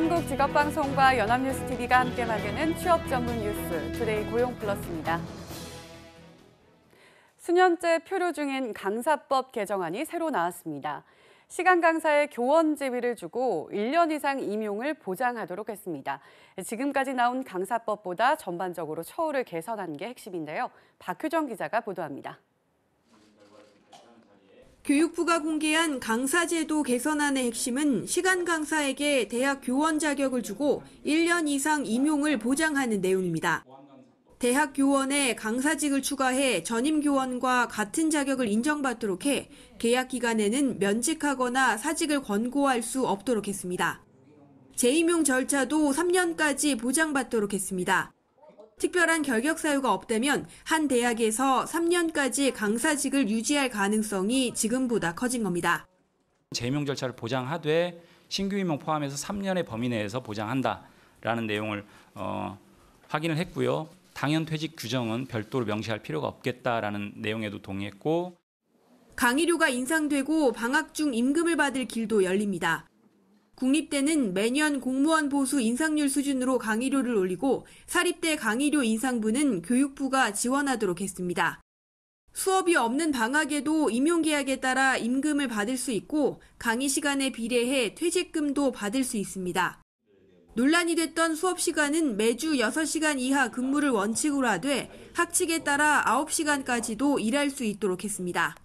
한국직업방송과 연합뉴스TV가 함께 만드는 취업 전문 뉴스 투데이 고용플러스입니다. 수년째 표류 중인 강사법 개정안이 새로 나왔습니다. 시간 강사에 교원 제비를 주고 1년 이상 임용을 보장하도록 했습니다. 지금까지 나온 강사법보다 전반적으로 처우를 개선한 게 핵심인데요. 박효정 기자가 보도합니다. 교육부가 공개한 강사 제도 개선안의 핵심은 시간 강사에게 대학 교원 자격을 주고 1년 이상 임용을 보장하는 내용입니다. 대학 교원에 강사직을 추가해 전임 교원과 같은 자격을 인정받도록 해 계약 기간에는 면직하거나 사직을 권고할 수 없도록 했습니다. 재임용 절차도 3년까지 보장받도록 했습니다. 특별한 결격 사유가 없다면 한 대학에서 3년까지 강사직을 유지할 가능성이 지금보다 커진 겁니다. 재임용 절차를 보장하되 신규 임용 포함해서 3년의 범위 내에서 보장한다라는 내용을 어, 확인을 했고요. 당연 퇴직 규정은 별도로 명시할 필요가 없겠다라는 내용에도 동의했고 강의료가 인상되고 방학 중 임금을 받을 길도 열립니다. 국립대는 매년 공무원 보수 인상률 수준으로 강의료를 올리고 사립대 강의료 인상분은 교육부가 지원하도록 했습니다. 수업이 없는 방학에도 임용계약에 따라 임금을 받을 수 있고 강의 시간에 비례해 퇴직금도 받을 수 있습니다. 논란이 됐던 수업 시간은 매주 6시간 이하 근무를 원칙으로 하되 학칙에 따라 9시간까지도 일할 수 있도록 했습니다.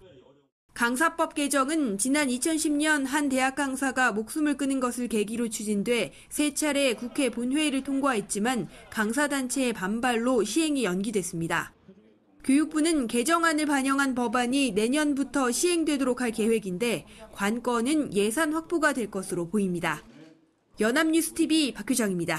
강사법 개정은 지난 2010년 한 대학 강사가 목숨을 끊은 것을 계기로 추진돼 세 차례 국회 본회의를 통과했지만 강사단체의 반발로 시행이 연기됐습니다. 교육부는 개정안을 반영한 법안이 내년부터 시행되도록 할 계획인데 관건은 예산 확보가 될 것으로 보입니다. 연합뉴스TV 박효정입니다.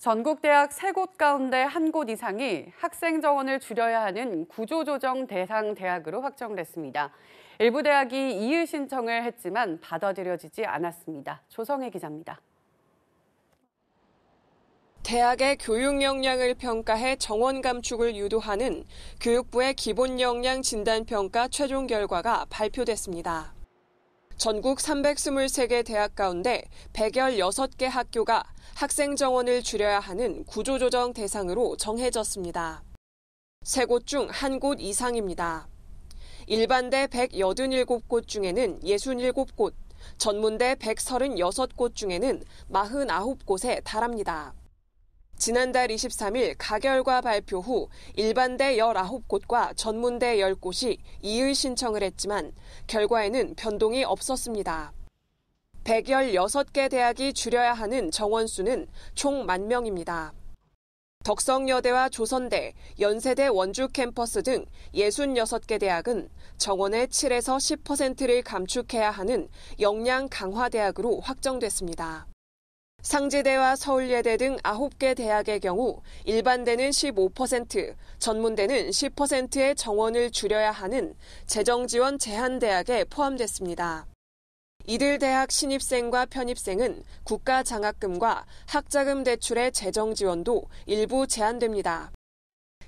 전국 대학 세 곳 가운데 한 곳 이상이 학생 정원을 줄여야 하는 구조조정 대상 대학으로 확정됐습니다. 일부 대학이 이의 신청을 했지만 받아들여지지 않았습니다. 조성혜 기자입니다. 대학의 교육 역량을 평가해 정원 감축을 유도하는 교육부의 기본 역량 진단 평가 최종 결과가 발표됐습니다. 전국 323개 대학 가운데 116개 학교가 학생 정원을 줄여야 하는 구조조정 대상으로 정해졌습니다. 세 곳 중 한 곳 이상입니다. 일반대 187곳 중에는 67곳, 전문대 136곳 중에는 49곳에 달합니다. 지난달 23일 가결과 발표 후 일반대 19곳과 전문대 10곳이 이의 신청을 했지만 결과에는 변동이 없었습니다. 116개 대학이 줄여야 하는 정원 수는 총 1만 명입니다. 덕성여대와 조선대, 연세대 원주 캠퍼스 등 66개 대학은 정원의 7에서 10%를 감축해야 하는 역량 강화 대학으로 확정됐습니다. 상지대와 서울예대 등 9개 대학의 경우 일반대는 15%, 전문대는 10%의 정원을 줄여야 하는 재정지원 제한대학에 포함됐습니다. 이들 대학 신입생과 편입생은 국가 장학금과 학자금 대출의 재정 지원도 일부 제한됩니다.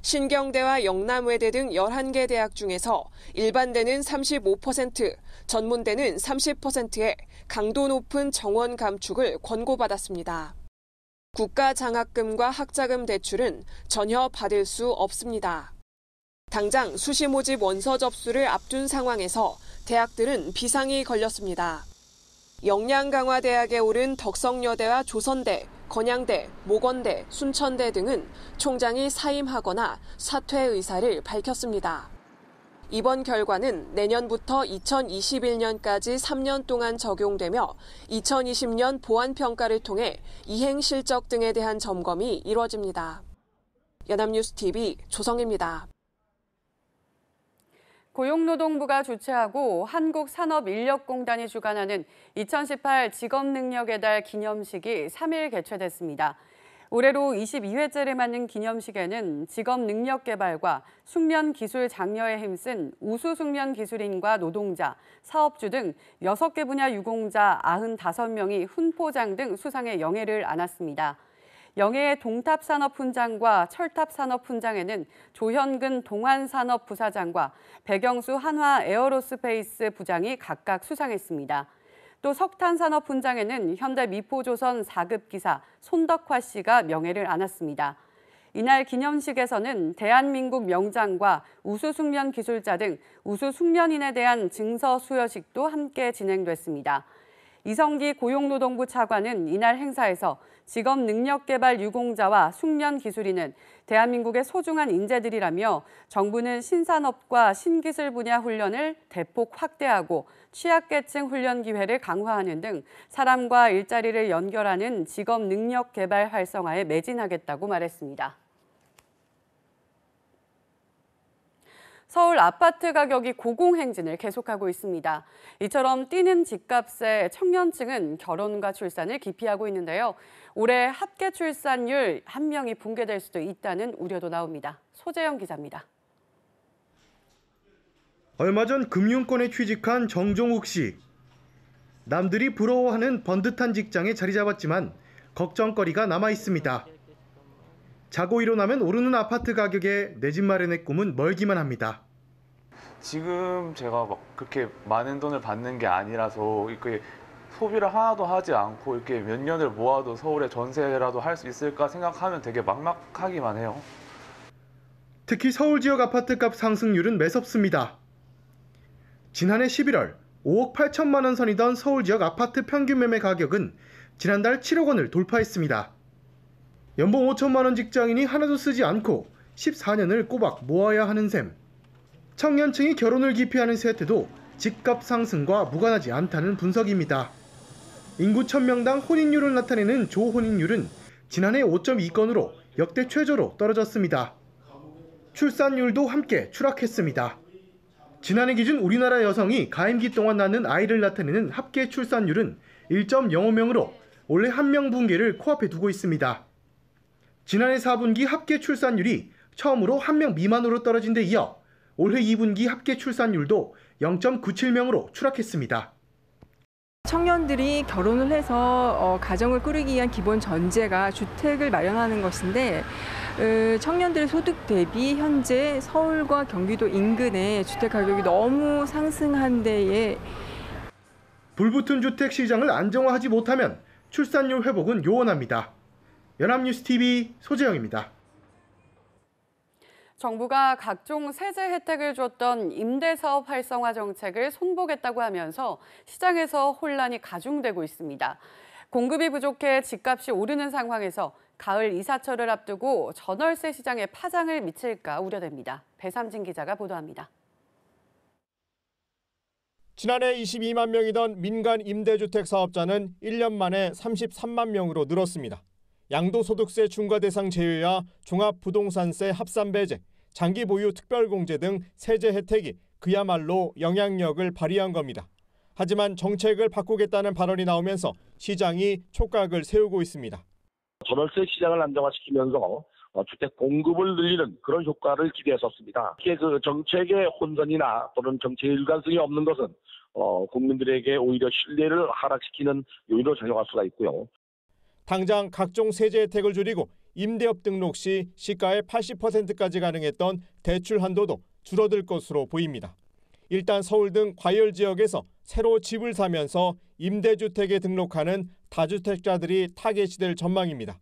신경대와 영남외대 등 11개 대학 중에서 일반대는 35%, 전문대는 30%의 강도 높은 정원 감축을 권고받았습니다. 국가장학금과 학자금 대출은 전혀 받을 수 없습니다. 당장 수시 모집 원서 접수를 앞둔 상황에서 대학들은 비상이 걸렸습니다. 영양강화대학에 오른 덕성여대와 조선대, 건양대, 모건대, 순천대 등은 총장이 사임하거나 사퇴 의사를 밝혔습니다. 이번 결과는 내년부터 2021년까지 3년 동안 적용되며 2020년 보안평가를 통해 이행 실적 등에 대한 점검이 이뤄집니다. 연합뉴스TV 조성입니다. 고용노동부가 주최하고 한국산업인력공단이 주관하는 2018 직업능력의 달 기념식이 3일 개최됐습니다. 올해로 22회째를 맞는 기념식에는 직업능력 개발과 숙련 기술 장려에 힘쓴 우수 숙련 기술인과 노동자, 사업주 등 6개 분야 유공자 95명이 훈포장 등 수상의 영예를 안았습니다. 영해의 동탑산업훈장과 철탑산업훈장에는 조현근 동안산업 부사장과 배경수 한화 에어로스페이스 부장이 각각 수상했습니다. 또 석탄산업훈장에는 현대 미포조선 4급 기사 손덕화 씨가 명예를 안았습니다. 이날 기념식에서는 대한민국 명장과 우수숙련 기술자 등 우수숙련인에 대한 증서 수여식도 함께 진행됐습니다. 이성기 고용노동부 차관은 이날 행사에서 직업 능력 개발 유공자와 숙련 기술인은 대한민국의 소중한 인재들이라며 정부는 신산업과 신기술 분야 훈련을 대폭 확대하고 취약계층 훈련 기회를 강화하는 등 사람과 일자리를 연결하는 직업 능력 개발 활성화에 매진하겠다고 말했습니다. 서울 아파트 가격이 고공행진을 계속하고 있습니다. 이처럼 뛰는 집값에 청년층은 결혼과 출산을 기피하고 있는데요. 올해 합계 출산율 한 명이 붕괴될 수도 있다는 우려도 나옵니다. 소재영 기자입니다. 얼마 전 금융권에 취직한 정종욱 씨. 남들이 부러워하는 번듯한 직장에 자리 잡았지만 걱정거리가 남아 있습니다. 자고 일어나면 오르는 아파트 가격에 내 집 마련의 꿈은 멀기만 합니다. 지금 제가 막 그렇게 많은 돈을 받는 게 아니라서 이렇게 소비를 하나도 하지 않고 이렇게 몇 년을 모아도 서울에 전세라도 할 수 있을까 생각하면 되게 막막하기만 해요. 특히 서울 지역 아파트값 상승률은 매섭습니다. 지난해 11월 5억 8천만 원 선이던 서울 지역 아파트 평균 매매 가격은 지난달 7억 원을 돌파했습니다. 연봉 5천만 원 직장인이 하나도 쓰지 않고 14년을 꼬박 모아야 하는 셈. 청년층이 결혼을 기피하는 세태도 집값 상승과 무관하지 않다는 분석입니다. 인구 1000명당 혼인율을 나타내는 조혼인율은 지난해 5.2건으로 역대 최저로 떨어졌습니다. 출산율도 함께 추락했습니다. 지난해 기준 우리나라 여성이 가임기 동안 낳는 아이를 나타내는 합계 출산율은 1.05명으로 올해 1명 붕괴를 코앞에 두고 있습니다. 지난해 4분기 합계 출산율이 처음으로 1명 미만으로 떨어진 데 이어 올해 2분기 합계 출산율도 0.97명으로 추락했습니다. 청년들이 결혼을 해서 어, 가정을 꾸리기 위한 기본 전제가 주택을 마련하는 것인데 청년들의 소득 대비 현재 서울과 경기도 인근의 주택 가격이 너무 상승한 데에 불붙은 주택 시장을 안정화하지 못하면 출산율 회복은 요원합니다. 연합뉴스TV 소재영입니다. 정부가 각종 세제 혜택을 줬던 임대사업 활성화 정책을 손보겠다고 하면서 시장에서 혼란이 가중되고 있습니다. 공급이 부족해 집값이 오르는 상황에서 가을 이사철을 앞두고 전월세 시장에 파장을 미칠까 우려됩니다. 배삼진 기자가 보도합니다. 지난해 22만 명이던 민간 임대주택 사업자는 1년 만에 33만 명으로 늘었습니다. 양도소득세 중과 대상 제외와 종합부동산세 합산 배제, 장기 보유 특별공제 등 세제 혜택이 그야말로 영향력을 발휘한 겁니다. 하지만 정책을 바꾸겠다는 발언이 나오면서 시장이 촉각을 세우고 있습니다. 전월세 시장을 안정화시키면서 어, 주택 공급을 늘리는 그런 효과를 기대했었습니다. 그 정책의 혼선이나 또는 정책의 일관성이 없는 것은 어, 국민들에게 오히려 신뢰를 하락시키는 요인으로 작용할 수가 있고요. 당장 각종 세제 혜택을 줄이고 임대업 등록 시 시가의 80%까지 가능했던 대출 한도도 줄어들 것으로 보입니다. 일단 서울 등 과열 지역에서 새로 집을 사면서 임대주택에 등록하는 다주택자들이 타겟이 될 전망입니다.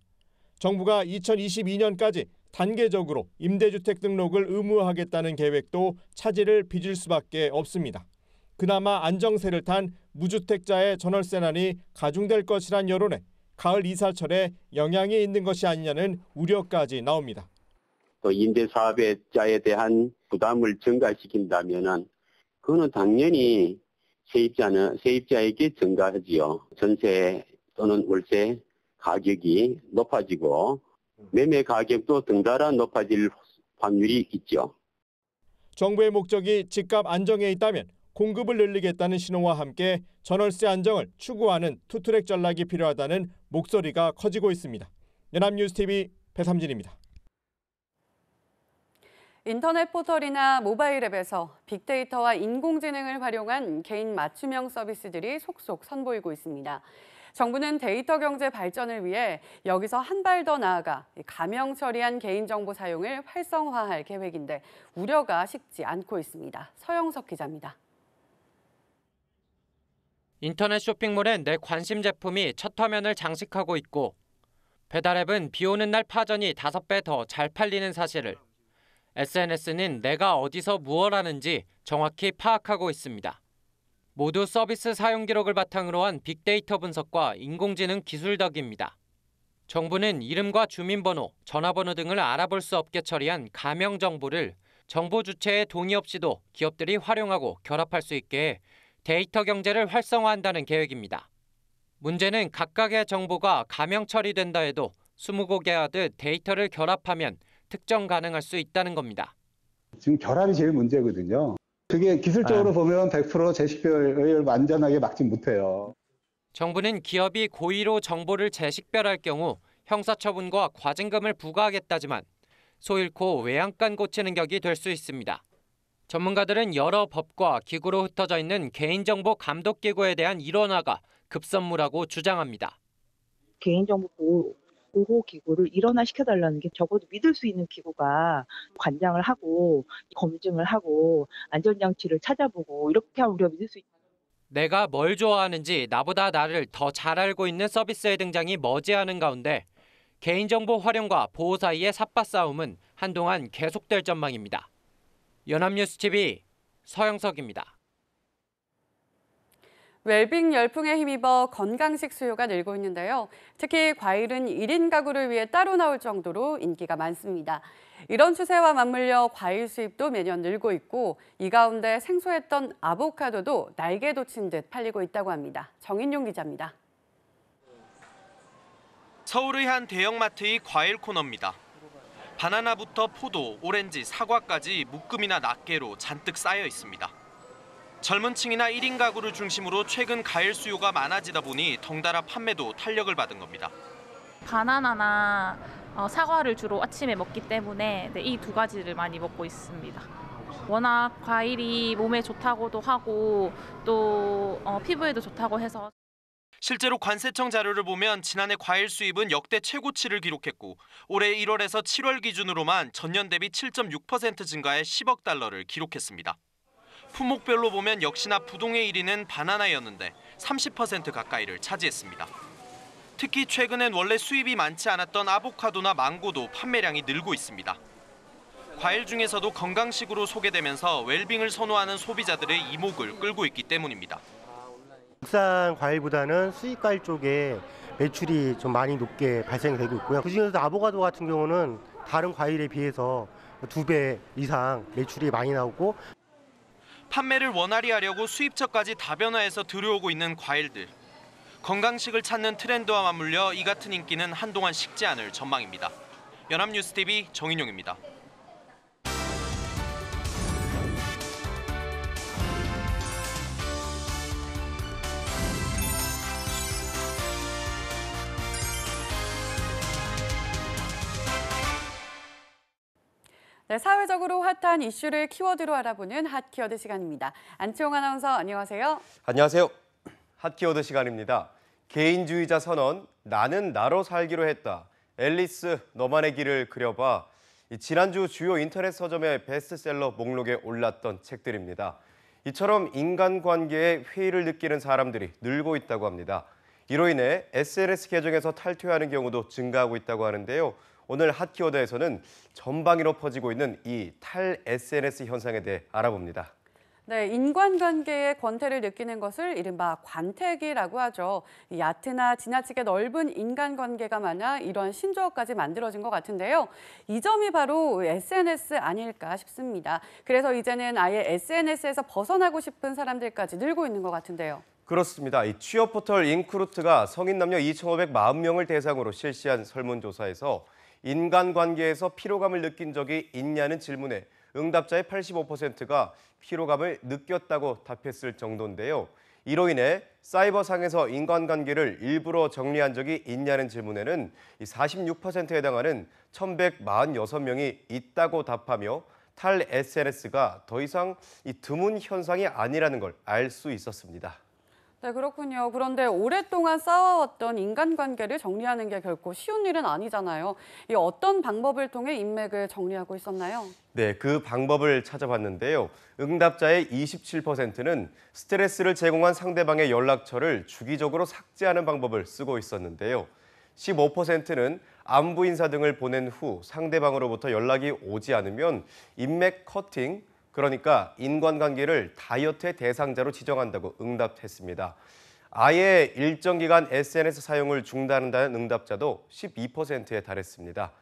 정부가 2022년까지 단계적으로 임대주택 등록을 의무화하겠다는 계획도 차질을 빚을 수밖에 없습니다. 그나마 안정세를 탄 무주택자의 전월세난이 가중될 것이란 여론에 가을 이사철에 영향이 있는 것이 아니냐는 우려까지 나옵니다. 또 임대 사업자에 대한 부담을 증가시킨다면은 그는 당연히 세입자는 세입자에게 증가하지요. 전세 또는 월세 가격이 높아지고 매매 가격도 등달아 높아질 확률이 있죠. 정부의 목적이 집값 안정에 있다면 공급을 늘리겠다는 신호와 함께 전월세 안정을 추구하는 투트랙 전략이 필요하다는 목소리가 커지고 있습니다. 연합뉴스TV 배삼진입니다. 인터넷 포털이나 모바일 앱에서 빅데이터와 인공지능을 활용한 개인 맞춤형 서비스들이 속속 선보이고 있습니다. 정부는 데이터 경제 발전을 위해 여기서 한 발 더 나아가 가명 처리한 개인정보 사용을 활성화할 계획인데 우려가 식지 않고 있습니다. 서영석 기자입니다. 인터넷 쇼핑몰엔 내 관심 제품이 첫 화면을 장식하고 있고 배달앱은 비 오는 날 파전이 다섯 배 더 잘 팔리는 사실을 SNS는 내가 어디서 무엇 하는지 정확히 파악하고 있습니다. 모두 서비스 사용 기록을 바탕으로 한 빅데이터 분석과 인공지능 기술 덕입니다. 정부는 이름과 주민번호, 전화번호 등을 알아볼 수 없게 처리한 가명 정보를 정보 주체의 동의 없이도 기업들이 활용하고 결합할 수 있게 데이터 경제를 활성화한다는 계획입니다. 문제는 각각의 정보가 가명 처리된다 해도 20곡에 하듯 데이터를 결합하면 특정 가능할 수 있다는 겁니다. 지금 결합이 제일 문제거든요. 그게 기술적으로 아. 보면 100% 제식별을 완전하게 막지 못해요. 정부는 기업이 고의로 정보를 재식별할 경우 형사처분과 과징금을 부과하겠다지만 소잃고 외양간 고치는 격이 될 수 있습니다. 전문가들은 여러 법과 기구로 흩어져 있는 개인정보 감독기구에 대한 일원화가 급선무라고 주장합니다. 개인정보 보호 기구를 일원화시켜 달라는 게 적어도 믿을 수 있는 기구가 관장을 하고 검증을 하고 안전 장치를 찾아보고 이렇게 하면 우리가 믿을 수 있다. 내가 뭘 좋아하는지 나보다 나를 더 잘 알고 있는 서비스의 등장이 머지않은 가운데 개인정보 활용과 보호 사이의 삽바싸움은 한동안 계속될 전망입니다. 연합뉴스 TV 서영석입니다. 웰빙 열풍에 힘입어 건강식 수요가 늘고 있는데요. 특히 과일은 1인 가구를 위해 따로 나올 정도로 인기가 많습니다. 이런 추세와 맞물려 과일 수입도 매년 늘고 있고 이 가운데 생소했던 아보카도도 날개 돋친 듯 팔리고 있다고 합니다. 정인용 기자입니다. 서울의 한 대형마트의 과일 코너입니다. 바나나부터 포도, 오렌지, 사과까지 묶음이나 낱개로 잔뜩 쌓여 있습니다. 젊은 층이나 1인 가구를 중심으로 최근 과일 수요가 많아지다 보니 덩달아 판매도 탄력을 받은 겁니다. 바나나나 어, 사과를 주로 아침에 먹기 때문에 네, 이두 가지를 많이 먹고 있습니다. 워낙 과일이 몸에 좋다고도 하고 또 어, 피부에도 좋다고 해서 실제로 관세청 자료를 보면 지난해 과일 수입은 역대 최고치를 기록했고 올해 1월에서 7월 기준으로만 전년 대비 7.6% 증가해 10억 달러를 기록했습니다. 품목별로 보면 역시나 부동의 1위는 바나나였는데 30% 가까이를 차지했습니다. 특히 최근엔 원래 수입이 많지 않았던 아보카도나 망고도 판매량이 늘고 있습니다. 과일 중에서도 건강식으로 소개되면서 웰빙을 선호하는 소비자들의 이목을 끌고 있기 때문입니다. 국산 과일보다는 수입 과일 쪽에 매출이 좀 많이 높게 발생되고 있고요. 그중에서도 아보가도 같은 경우는 다른 과일에 비해서 두 배 이상 매출이 많이 나오고 판매를 원활히 하려고 수입처까지 다변화해서 들여오고 있는 과일들. 건강식을 찾는 트렌드와 맞물려 이 같은 인기는 한동안 식지 않을 전망입니다. 연합뉴스TV 정인용입니다. 네, 사회적으로 핫한 이슈를 키워드로 알아보는 핫 키워드 시간입니다. 안치홍 아나운서 안녕하세요. 안녕하세요. 핫 키워드 시간입니다. 개인주의자 선언, 나는 나로 살기로 했다. 앨리스, 너만의 길을 그려봐. 지난주 주요 인터넷 서점의 베스트셀러 목록에 올랐던 책들입니다. 이처럼 인간관계에 회의를 느끼는 사람들이 늘고 있다고 합니다. 이로 인해 SNS 계정에서 탈퇴하는 경우도 증가하고 있다고 하는데요. 오늘 핫 키워드에서는 전방위로 퍼지고 있는 이 탈 SNS 현상에 대해 알아봅니다. 네, 인간관계의 권태를 느끼는 것을 이른바 관태기라고 하죠. 얕트나 지나치게 넓은 인간관계가 많아 이런 신조어까지 만들어진 것 같은데요. 이 점이 바로 SNS 아닐까 싶습니다. 그래서 이제는 아예 SNS에서 벗어나고 싶은 사람들까지 늘고 있는 것 같은데요. 그렇습니다. 이 취업 포털 인크루트가 성인 남녀 2 5 0 0만명을 대상으로 실시한 설문조사에서 인간관계에서 피로감을 느낀 적이 있냐는 질문에 응답자의 85%가 피로감을 느꼈다고 답했을 정도인데요. 이로 인해 사이버상에서 인간관계를 일부러 정리한 적이 있냐는 질문에는 46%에 해당하는 1,146명이 있다고 답하며 탈 SNS가 더 이상 드문 현상이 아니라는 걸 알 수 있었습니다. 네, 그렇군요. 그런데 오랫동안 쌓아왔던 인간관계를 정리하는 게 결코 쉬운 일은 아니잖아요. 이 어떤 방법을 통해 인맥을 정리하고 있었나요? 네, 그 방법을 찾아봤는데요. 응답자의 27%는 스트레스를 제공한 상대방의 연락처를 주기적으로 삭제하는 방법을 쓰고 있었는데요. 15%는 안부 인사 등을 보낸 후 상대방으로부터 연락이 오지 않으면 인맥 커팅, 그러니까 인간관계를 다이어트의 대상자로 지정한다고 응답했습니다. 아예 일정 기간 SNS 사용을 중단한다는 응답자도 12%에 달했습니다.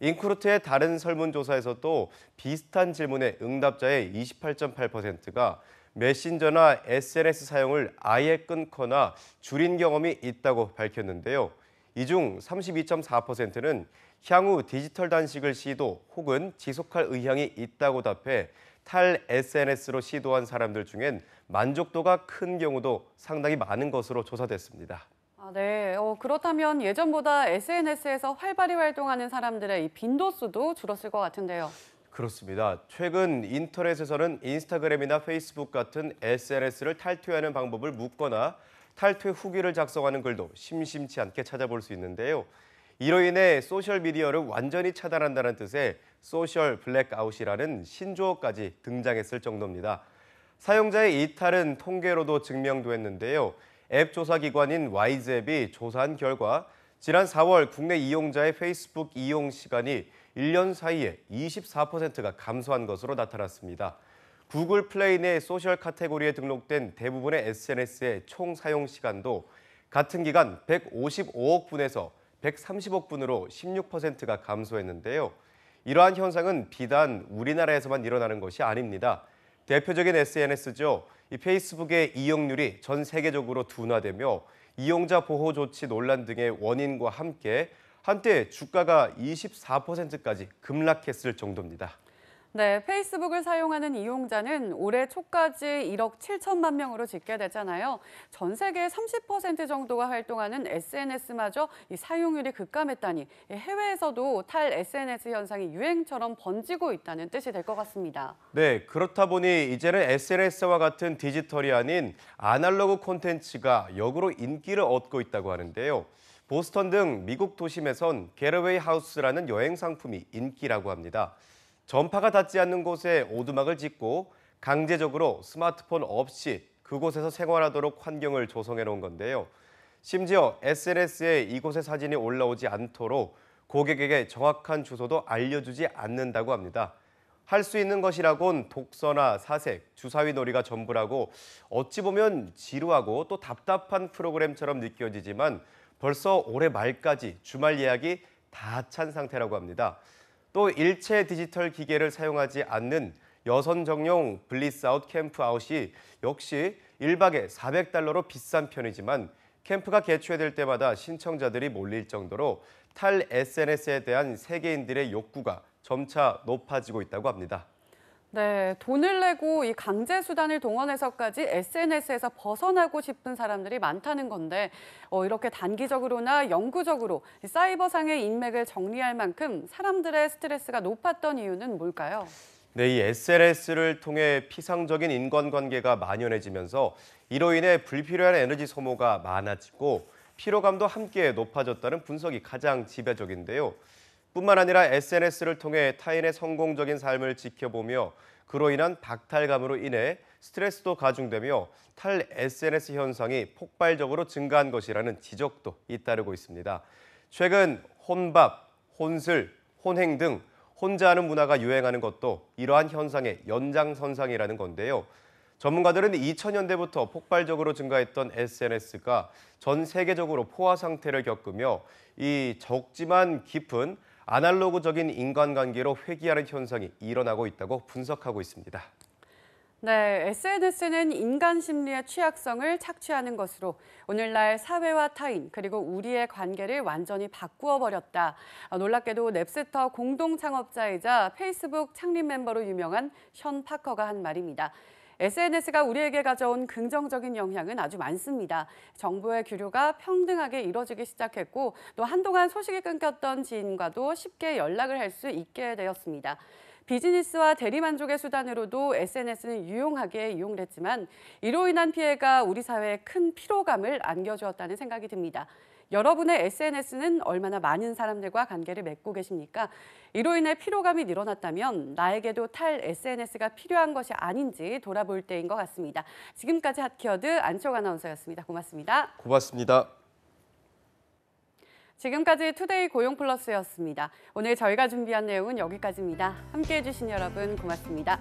인크루트의 다른 설문조사에서도 비슷한 질문에 응답자의 28.8%가 메신저나 SNS 사용을 아예 끊거나 줄인 경험이 있다고 밝혔는데요. 이 중 32.4%는 향후 디지털 단식을 시도 혹은 지속할 의향이 있다고 답해 탈 SNS로 시도한 사람들 중엔 만족도가 큰 경우도 상당히 많은 것으로 조사됐습니다. 아, 네. 어, 그렇다면 예전보다 SNS에서 활발히 활동하는 사람들의 이 빈도수도 줄었을 것 같은데요. 그렇습니다. 최근 인터넷에서는 인스타그램이나 페이스북 같은 SNS를 탈퇴하는 방법을 묻거나 탈퇴 후기를 작성하는 글도 심심치 않게 찾아볼 수 있는데요. 이로 인해 소셜미디어를 완전히 차단한다는 뜻의 소셜 블랙아웃이라는 신조어까지 등장했을 정도입니다. 사용자의 이탈은 통계로도 증명됐는데요. 앱 조사기관인 와이즈앱이 조사한 결과 지난 4월 국내 이용자의 페이스북 이용 시간이 1년 사이에 24%가 감소한 것으로 나타났습니다. 구글 플레이 내 소셜 카테고리에 등록된 대부분의 SNS의 총 사용 시간도 같은 기간 155억 분에서 130억 분으로 16%가 감소했는데요. 이러한 현상은 비단 우리나라에서만 일어나는 것이 아닙니다. 대표적인 SNS죠. 이 페이스북의 이용률이 전 세계적으로 둔화되며 이용자 보호 조치 논란 등의 원인과 함께 한때 주가가 24%까지 급락했을 정도입니다. 네, 페이스북을 사용하는 이용자는 올해 초까지 1억 7천만 명으로 집계되잖아요. 전 세계 의30% 정도가 활동하는 SNS마저 이 사용률이 급감했다니 해외에서도 탈 SNS 현상이 유행처럼 번지고 있다는 뜻이 될 것 같습니다. 네, 그렇다 보니 이제는 SNS와 같은 디지털이 아닌 아날로그 콘텐츠가 역으로 인기를 얻고 있다고 하는데요. 보스턴 등 미국 도심에선 게러웨이 하우스라는 여행 상품이 인기라고 합니다. 전파가 닿지 않는 곳에 오두막을 짓고 강제적으로 스마트폰 없이 그곳에서 생활하도록 환경을 조성해 놓은 건데요. 심지어 SNS에 이곳의 사진이 올라오지 않도록 고객에게 정확한 주소도 알려주지 않는다고 합니다. 할 수 있는 것이라곤 독서나 사색, 주사위 놀이가 전부라고 어찌 보면 지루하고 또 답답한 프로그램처럼 느껴지지만 벌써 올해 말까지 주말 예약이 다 찬 상태라고 합니다. 또 일체 디지털 기계를 사용하지 않는 여선 정용 블리스아웃 캠프아웃이 역시 1박에 400달러로 비싼 편이지만 캠프가 개최될 때마다 신청자들이 몰릴 정도로 탈 SNS에 대한 세계인들의 욕구가 점차 높아지고 있다고 합니다. 네, 돈을 내고 이 강제 수단을 동원해서까지 SNS에서 벗어나고 싶은 사람들이 많다는 건데 어, 이렇게 단기적으로나 영구적으로 사이버상의 인맥을 정리할 만큼 사람들의 스트레스가 높았던 이유는 뭘까요? 네, 이 SNS를 통해 피상적인 인간관계가 만연해지면서 이로 인해 불필요한 에너지 소모가 많아지고 피로감도 함께 높아졌다는 분석이 가장 지배적인데요. 뿐만 아니라 SNS를 통해 타인의 성공적인 삶을 지켜보며 그로 인한 박탈감으로 인해 스트레스도 가중되며 탈 SNS 현상이 폭발적으로 증가한 것이라는 지적도 잇따르고 있습니다. 최근 혼밥, 혼술, 혼행 등 혼자 하는 문화가 유행하는 것도 이러한 현상의 연장선상이라는 건데요. 전문가들은 2000년대부터 폭발적으로 증가했던 SNS가 전 세계적으로 포화 상태를 겪으며 이 적지만 깊은 아날로그적인 인간관계로 회귀하는 현상이 일어나고 있다고 분석하고 있습니다. 네, SNS는 인간 심리의 취약성을 착취하는 것으로 오늘날 사회와 타인 그리고 우리의 관계를 완전히 바꾸어 버렸다. 아, 놀랍게도 넵스터 공동 창업자이자 페이스북 창립 멤버로 유명한 션 파커가 한 말입니다. SNS가 우리에게 가져온 긍정적인 영향은 아주 많습니다. 정보의 교류가 평등하게 이뤄지기 시작했고 또 한동안 소식이 끊겼던 지인과도 쉽게 연락을 할 수 있게 되었습니다. 비즈니스와 대리만족의 수단으로도 SNS는 유용하게 이용됐지만 이로 인한 피해가 우리 사회에 큰 피로감을 안겨주었다는 생각이 듭니다. 여러분의 SNS는 얼마나 많은 사람들과 관계를 맺고 계십니까? 이로 인해 피로감이 늘어났다면 나에게도 탈 SNS가 필요한 것이 아닌지 돌아볼 때인 것 같습니다. 지금까지 핫키워드 안철 아나운서였습니다. 고맙습니다. 고맙습니다. 지금까지 투데이 고용플러스였습니다. 오늘 저희가 준비한 내용은 여기까지입니다. 함께해 주신 여러분 고맙습니다.